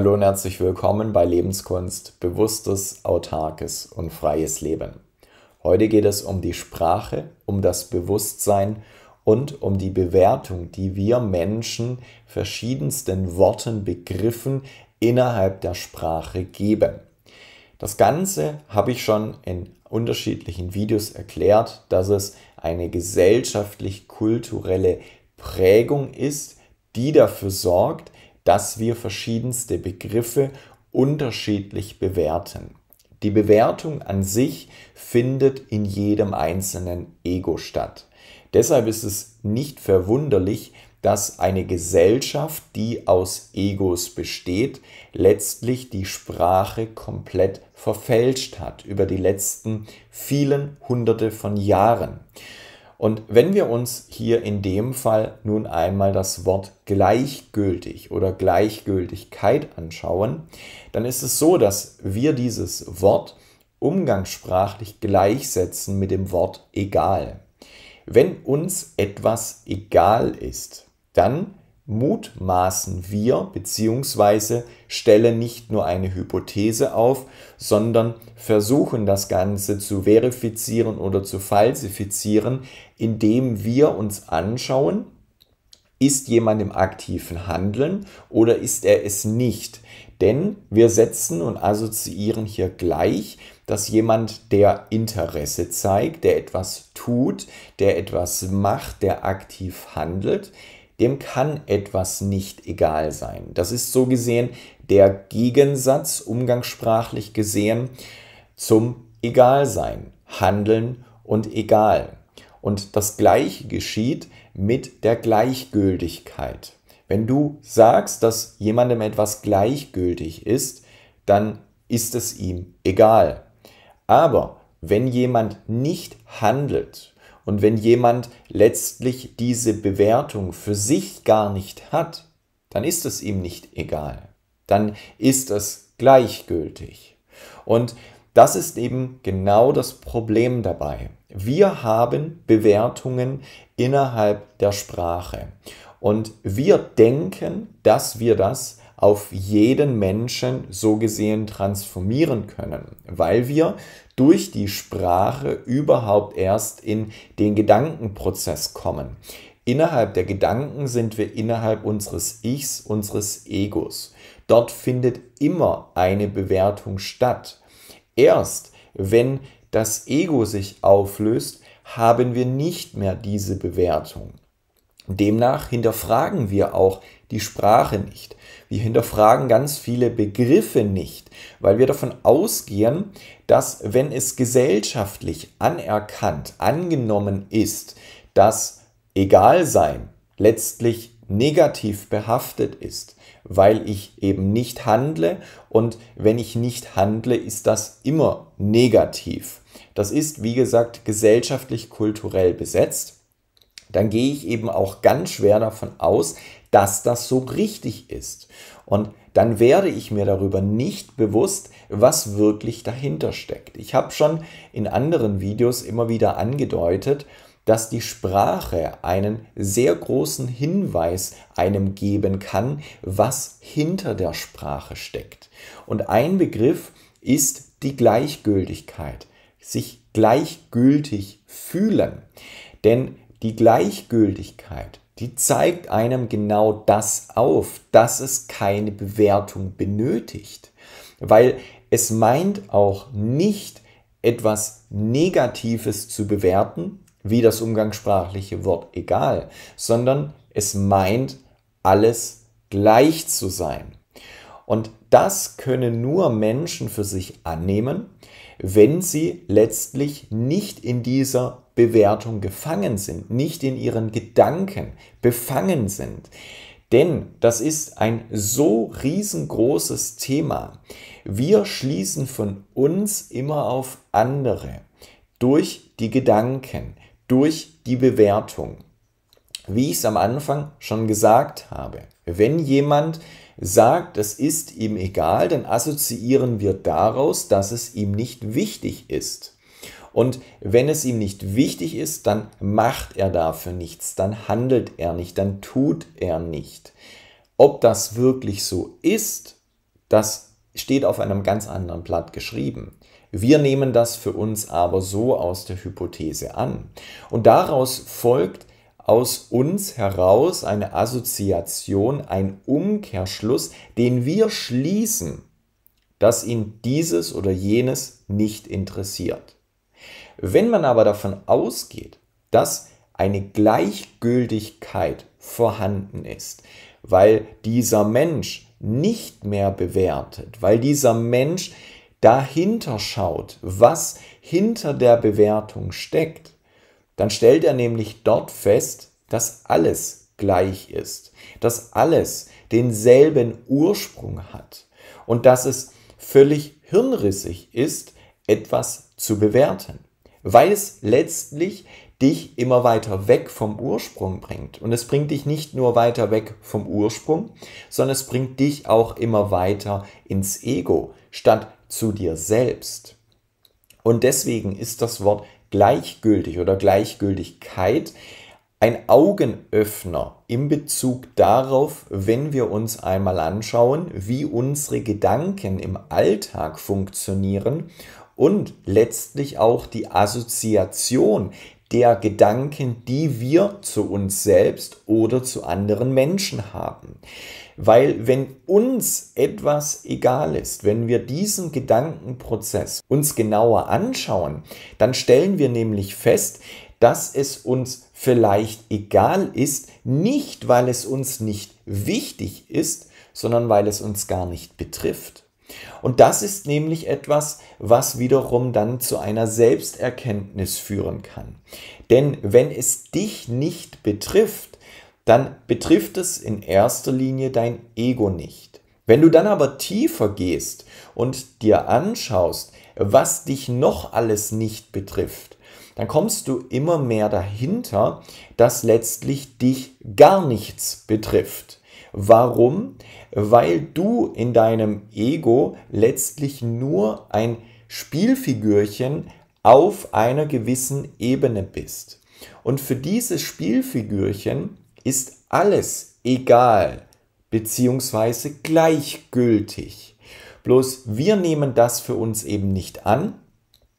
Hallo und herzlich willkommen bei Lebenskunst, bewusstes, autarkes und freies Leben. Heute geht es um die Sprache, um das Bewusstsein und um die Bewertung, die wir Menschen verschiedensten Worten, Begriffen innerhalb der Sprache geben. Das Ganze habe ich schon in unterschiedlichen Videos erklärt, dass es eine gesellschaftlich-kulturelle Prägung ist, die dafür sorgt, dass wir verschiedenste Begriffe unterschiedlich bewerten. Die Bewertung an sich findet in jedem einzelnen Ego statt. Deshalb ist es nicht verwunderlich, dass eine Gesellschaft, die aus Egos besteht, letztlich die Sprache komplett verfälscht hat über die letzten vielen hunderte von Jahren. Und wenn wir uns hier in dem Fall nun einmal das Wort gleichgültig oder Gleichgültigkeit anschauen, dann ist es so, dass wir dieses Wort umgangssprachlich gleichsetzen mit dem Wort egal. Wenn uns etwas egal ist, dann mutmaßen wir bzw. stellen nicht nur eine Hypothese auf, sondern versuchen das Ganze zu verifizieren oder zu falsifizieren, indem wir uns anschauen, ist jemand im aktiven Handeln oder ist er es nicht? Denn wir setzen und assoziieren hier gleich, dass jemand, der Interesse zeigt, der etwas tut, der etwas macht, der aktiv handelt, dem kann etwas nicht egal sein. Das ist so gesehen der Gegensatz, umgangssprachlich gesehen, zum Egalsein, Handeln und Egal. Und das Gleiche geschieht mit der Gleichgültigkeit. Wenn du sagst, dass jemandem etwas gleichgültig ist, dann ist es ihm egal. Aber wenn jemand nicht handelt, und wenn jemand letztlich diese Bewertung für sich gar nicht hat, dann ist es ihm nicht egal. Dann ist es gleichgültig. Und das ist eben genau das Problem dabei. Wir haben Bewertungen innerhalb der Sprache. Und wir denken, dass wir das auf jeden Menschen so gesehen transformieren können, weil wir durch die Sprache überhaupt erst in den Gedankenprozess kommen. Innerhalb der Gedanken sind wir innerhalb unseres Ichs, unseres Egos. Dort findet immer eine Bewertung statt. Erst wenn das Ego sich auflöst, haben wir nicht mehr diese Bewertung. Demnach hinterfragen wir auch die Sprache nicht. Wir hinterfragen ganz viele Begriffe nicht, weil wir davon ausgehen, dass wenn es gesellschaftlich anerkannt, angenommen ist, dass Egalsein letztlich negativ behaftet ist, weil ich eben nicht handle und wenn ich nicht handle, ist das immer negativ. Das ist, wie gesagt, gesellschaftlich, kulturell besetzt dann gehe ich eben auch ganz schwer davon aus, dass das so richtig ist. Und dann werde ich mir darüber nicht bewusst, was wirklich dahinter steckt. Ich habe schon in anderen Videos immer wieder angedeutet, dass die Sprache einen sehr großen Hinweis einem geben kann, was hinter der Sprache steckt. Und ein Begriff ist die Gleichgültigkeit, sich gleichgültig fühlen. Denn die Gleichgültigkeit die zeigt einem genau das auf, dass es keine Bewertung benötigt. Weil es meint auch nicht, etwas Negatives zu bewerten, wie das umgangssprachliche Wort egal, sondern es meint, alles gleich zu sein. Und das können nur Menschen für sich annehmen, wenn sie letztlich nicht in dieser Bewertung gefangen sind, nicht in ihren Gedanken befangen sind. Denn das ist ein so riesengroßes Thema. Wir schließen von uns immer auf andere durch die Gedanken, durch die Bewertung. Wie ich es am Anfang schon gesagt habe, wenn jemand sagt, es ist ihm egal, dann assoziieren wir daraus, dass es ihm nicht wichtig ist. Und wenn es ihm nicht wichtig ist, dann macht er dafür nichts, dann handelt er nicht, dann tut er nicht. Ob das wirklich so ist, das steht auf einem ganz anderen Blatt geschrieben. Wir nehmen das für uns aber so aus der Hypothese an. Und daraus folgt aus uns heraus eine Assoziation, ein Umkehrschluss, den wir schließen, dass ihn dieses oder jenes nicht interessiert. Wenn man aber davon ausgeht, dass eine Gleichgültigkeit vorhanden ist, weil dieser Mensch nicht mehr bewertet, weil dieser Mensch dahinter schaut, was hinter der Bewertung steckt, dann stellt er nämlich dort fest, dass alles gleich ist, dass alles denselben Ursprung hat und dass es völlig hirnrissig ist, etwas zu bewerten, weil es letztlich dich immer weiter weg vom Ursprung bringt. Und es bringt dich nicht nur weiter weg vom Ursprung, sondern es bringt dich auch immer weiter ins Ego, statt zu dir selbst. Und deswegen ist das Wort gleichgültig oder Gleichgültigkeit ein Augenöffner in Bezug darauf, wenn wir uns einmal anschauen, wie unsere Gedanken im Alltag funktionieren und letztlich auch die Assoziation der Gedanken, die wir zu uns selbst oder zu anderen Menschen haben. Weil wenn uns etwas egal ist, wenn wir diesen Gedankenprozess uns genauer anschauen, dann stellen wir nämlich fest, dass es uns vielleicht egal ist, nicht weil es uns nicht wichtig ist, sondern weil es uns gar nicht betrifft. Und das ist nämlich etwas, was wiederum dann zu einer Selbsterkenntnis führen kann. Denn wenn es dich nicht betrifft, dann betrifft es in erster Linie dein Ego nicht. Wenn du dann aber tiefer gehst und dir anschaust, was dich noch alles nicht betrifft, dann kommst du immer mehr dahinter, dass letztlich dich gar nichts betrifft. Warum? Weil du in deinem Ego letztlich nur ein Spielfigürchen auf einer gewissen Ebene bist. Und für dieses Spielfigürchen ist alles egal bzw. gleichgültig. Bloß wir nehmen das für uns eben nicht an,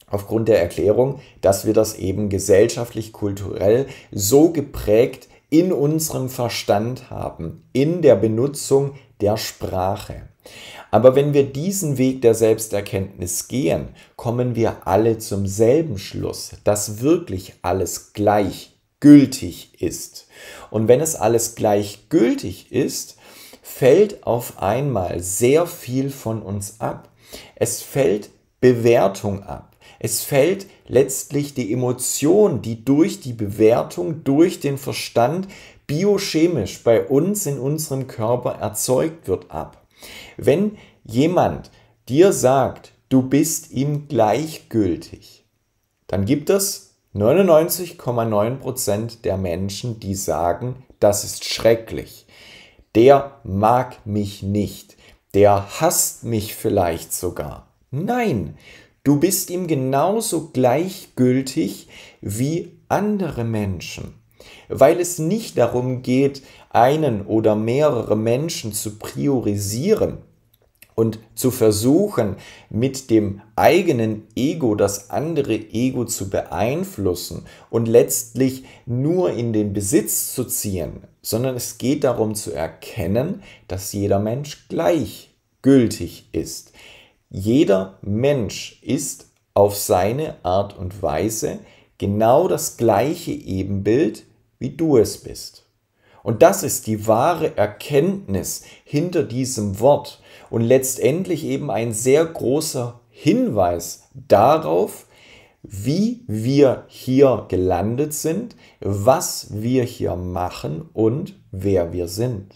aufgrund der Erklärung, dass wir das eben gesellschaftlich, kulturell so geprägt in unserem Verstand haben, in der Benutzung der Sprache. Aber wenn wir diesen Weg der Selbsterkenntnis gehen, kommen wir alle zum selben Schluss, dass wirklich alles gleichgültig ist. Und wenn es alles gleichgültig ist, fällt auf einmal sehr viel von uns ab. Es fällt Bewertung ab. Es fällt letztlich die Emotion, die durch die Bewertung, durch den Verstand biochemisch bei uns in unserem Körper erzeugt wird, ab. Wenn jemand dir sagt, du bist ihm gleichgültig, dann gibt es 99,9% der Menschen, die sagen, das ist schrecklich. Der mag mich nicht. Der hasst mich vielleicht sogar. Nein, Du bist ihm genauso gleichgültig wie andere Menschen, weil es nicht darum geht, einen oder mehrere Menschen zu priorisieren und zu versuchen, mit dem eigenen Ego das andere Ego zu beeinflussen und letztlich nur in den Besitz zu ziehen, sondern es geht darum zu erkennen, dass jeder Mensch gleichgültig ist. Jeder Mensch ist auf seine Art und Weise genau das gleiche Ebenbild, wie du es bist. Und das ist die wahre Erkenntnis hinter diesem Wort und letztendlich eben ein sehr großer Hinweis darauf, wie wir hier gelandet sind, was wir hier machen und wer wir sind.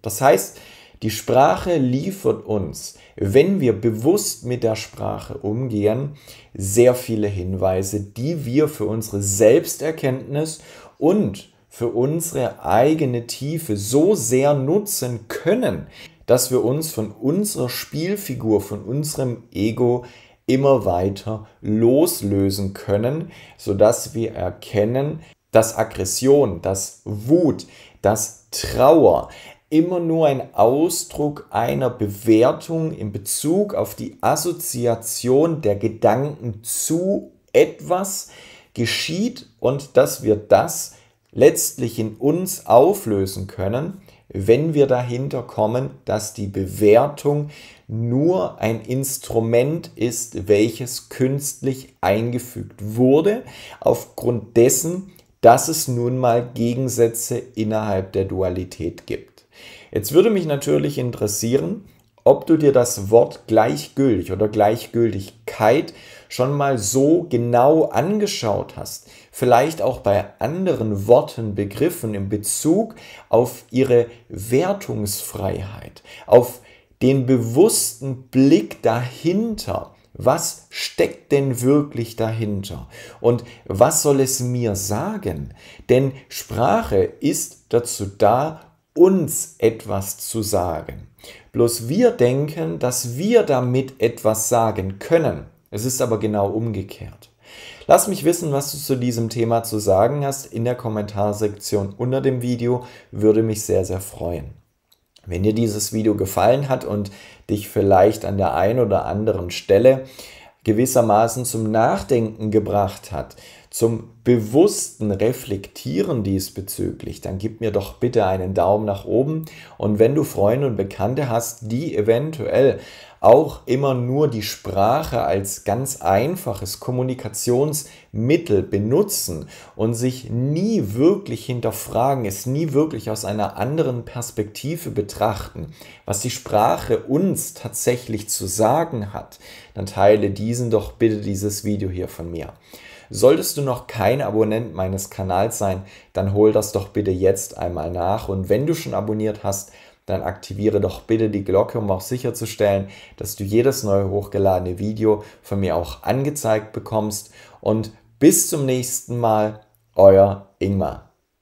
Das heißt, die Sprache liefert uns, wenn wir bewusst mit der Sprache umgehen, sehr viele Hinweise, die wir für unsere Selbsterkenntnis und für unsere eigene Tiefe so sehr nutzen können, dass wir uns von unserer Spielfigur, von unserem Ego immer weiter loslösen können, sodass wir erkennen, dass Aggression, dass Wut, dass Trauer immer nur ein Ausdruck einer Bewertung in Bezug auf die Assoziation der Gedanken zu etwas geschieht und dass wir das letztlich in uns auflösen können, wenn wir dahinter kommen, dass die Bewertung nur ein Instrument ist, welches künstlich eingefügt wurde, aufgrund dessen, dass es nun mal Gegensätze innerhalb der Dualität gibt. Jetzt würde mich natürlich interessieren, ob du dir das Wort gleichgültig oder Gleichgültigkeit schon mal so genau angeschaut hast. Vielleicht auch bei anderen Worten, Begriffen in Bezug auf ihre Wertungsfreiheit, auf den bewussten Blick dahinter. Was steckt denn wirklich dahinter? Und was soll es mir sagen? Denn Sprache ist dazu da, uns etwas zu sagen. Bloß wir denken, dass wir damit etwas sagen können. Es ist aber genau umgekehrt. Lass mich wissen, was du zu diesem Thema zu sagen hast in der Kommentarsektion unter dem Video. Würde mich sehr, sehr freuen. Wenn dir dieses Video gefallen hat und dich vielleicht an der einen oder anderen Stelle gewissermaßen zum Nachdenken gebracht hat, zum bewussten Reflektieren diesbezüglich, dann gib mir doch bitte einen Daumen nach oben. Und wenn du Freunde und Bekannte hast, die eventuell auch immer nur die Sprache als ganz einfaches Kommunikationsmittel benutzen und sich nie wirklich hinterfragen, es nie wirklich aus einer anderen Perspektive betrachten, was die Sprache uns tatsächlich zu sagen hat, dann teile diesen doch bitte dieses Video hier von mir. Solltest du noch kein Abonnent meines Kanals sein, dann hol das doch bitte jetzt einmal nach. Und wenn du schon abonniert hast, dann aktiviere doch bitte die Glocke, um auch sicherzustellen, dass du jedes neue hochgeladene Video von mir auch angezeigt bekommst. Und bis zum nächsten Mal, euer Ingmar.